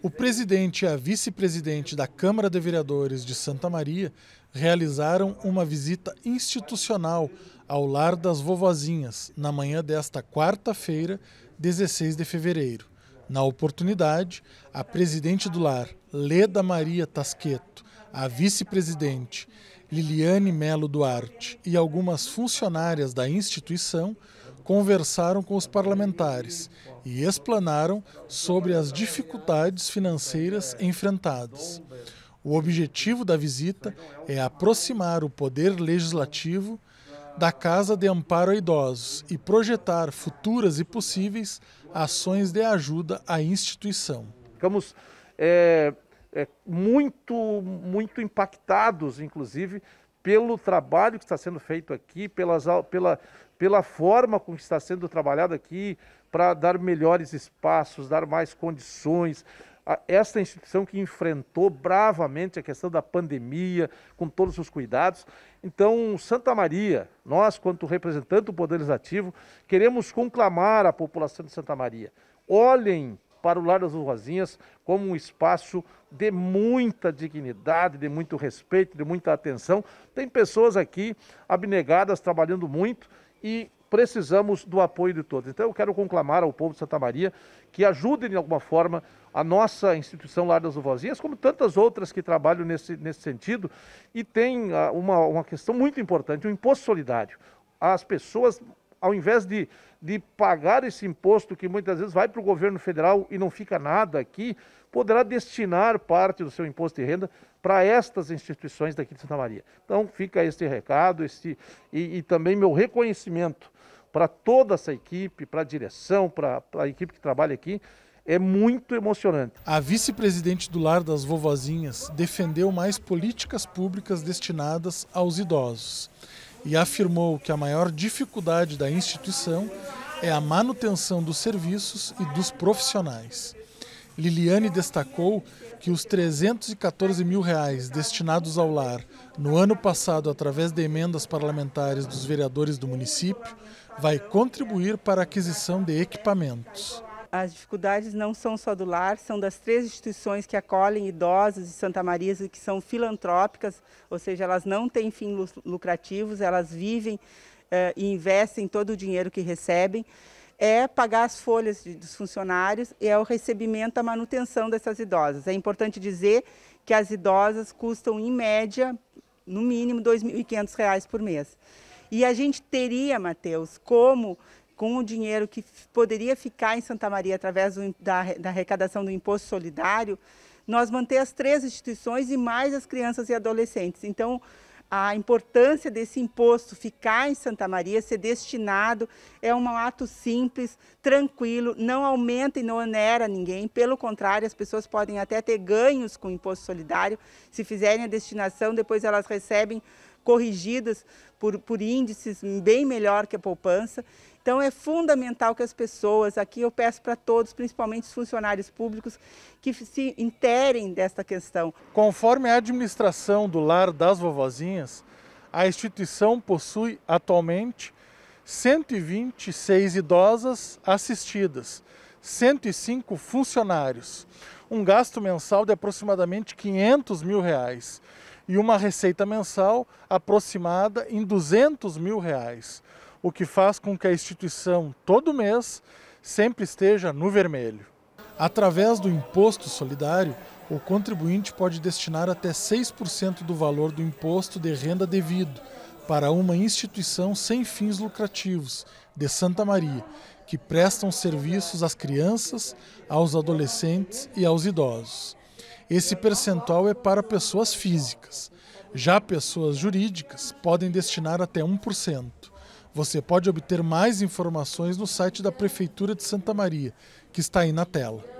O presidente e a vice-presidente da Câmara de Vereadores de Santa Maria realizaram uma visita institucional ao Lar das Vovozinhas na manhã desta quarta-feira, 16 de fevereiro. Na oportunidade, a presidente do lar, Leda Maria Tasqueto, a vice-presidente, Liliane Melo Duarte, e algumas funcionárias da instituição conversaram com os parlamentares e explanaram sobre as dificuldades financeiras enfrentadas. O objetivo da visita é aproximar o poder legislativo da Casa de Amparo a Idosos e projetar futuras e possíveis ações de ajuda à instituição. Ficamos é, é, muito, muito impactados, inclusive, pelo trabalho que está sendo feito aqui, pelas, pela, pela forma como está sendo trabalhado aqui, para dar melhores espaços, dar mais condições. Esta instituição que enfrentou bravamente a questão da pandemia, com todos os cuidados. Então, Santa Maria, nós, quanto representante do Poder Legislativo, queremos conclamar a população de Santa Maria. Olhem para o Lar das Rosinhas como um espaço de muita dignidade, de muito respeito, de muita atenção. Tem pessoas aqui abnegadas, trabalhando muito e precisamos do apoio de todos. Então eu quero conclamar ao povo de Santa Maria que ajudem de alguma forma a nossa instituição Lar das Uvozinhas, como tantas outras que trabalham nesse, nesse sentido, e tem ah, uma, uma questão muito importante, o um imposto solidário. As pessoas, ao invés de, de pagar esse imposto que muitas vezes vai para o governo federal e não fica nada aqui, poderá destinar parte do seu imposto de renda para estas instituições daqui de Santa Maria. Então fica este recado este, e, e também meu reconhecimento para toda essa equipe, para a direção, para a equipe que trabalha aqui. É muito emocionante. A vice-presidente do Lar das Vovozinhas defendeu mais políticas públicas destinadas aos idosos e afirmou que a maior dificuldade da instituição é a manutenção dos serviços e dos profissionais. Liliane destacou que os 314 mil reais destinados ao lar no ano passado através de emendas parlamentares dos vereadores do município vai contribuir para a aquisição de equipamentos. As dificuldades não são só do lar, são das três instituições que acolhem idosos de Santa Maria que são filantrópicas, ou seja, elas não têm fins lucrativos, elas vivem eh, e investem todo o dinheiro que recebem é pagar as folhas de, dos funcionários e é o recebimento a manutenção dessas idosas. É importante dizer que as idosas custam, em média, no mínimo, R$ 2.500 por mês. E a gente teria, Matheus, como, com o dinheiro que poderia ficar em Santa Maria através do, da, da arrecadação do Imposto Solidário, nós manter as três instituições e mais as crianças e adolescentes. Então, a importância desse imposto ficar em Santa Maria, ser destinado, é um ato simples, tranquilo, não aumenta e não onera ninguém, pelo contrário, as pessoas podem até ter ganhos com o imposto solidário, se fizerem a destinação, depois elas recebem corrigidas por, por índices bem melhor que a poupança. Então é fundamental que as pessoas, aqui eu peço para todos, principalmente os funcionários públicos, que se interem desta questão. Conforme a administração do Lar das Vovozinhas, a instituição possui atualmente 126 idosas assistidas, 105 funcionários, um gasto mensal de aproximadamente 500 mil reais e uma receita mensal aproximada em 200 mil reais o que faz com que a instituição, todo mês, sempre esteja no vermelho. Através do imposto solidário, o contribuinte pode destinar até 6% do valor do imposto de renda devido para uma instituição sem fins lucrativos, de Santa Maria, que prestam serviços às crianças, aos adolescentes e aos idosos. Esse percentual é para pessoas físicas. Já pessoas jurídicas podem destinar até 1%. Você pode obter mais informações no site da Prefeitura de Santa Maria, que está aí na tela.